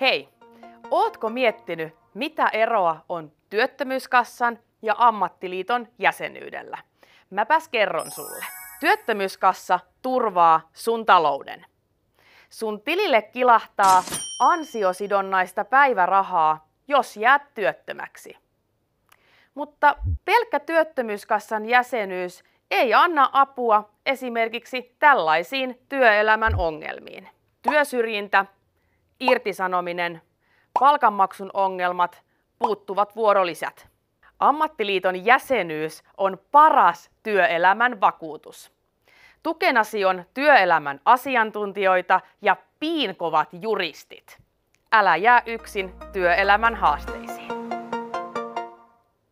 Hei, ootko miettinyt, mitä eroa on työttömyyskassan ja ammattiliiton jäsenyydellä? Mäpäs kerron sulle. Työttömyyskassa turvaa sun talouden. Sun tilille kilahtaa ansiosidonnaista päivärahaa, jos jäät työttömäksi. Mutta pelkkä työttömyyskassan jäsenyys ei anna apua esimerkiksi tällaisiin työelämän ongelmiin. Työsyrjintä irtisanominen, palkanmaksun ongelmat, puuttuvat vuorolisät. Ammattiliiton jäsenyys on paras työelämän vakuutus. Tukenasi on työelämän asiantuntijoita ja piinkovat juristit. Älä jää yksin työelämän haasteisiin.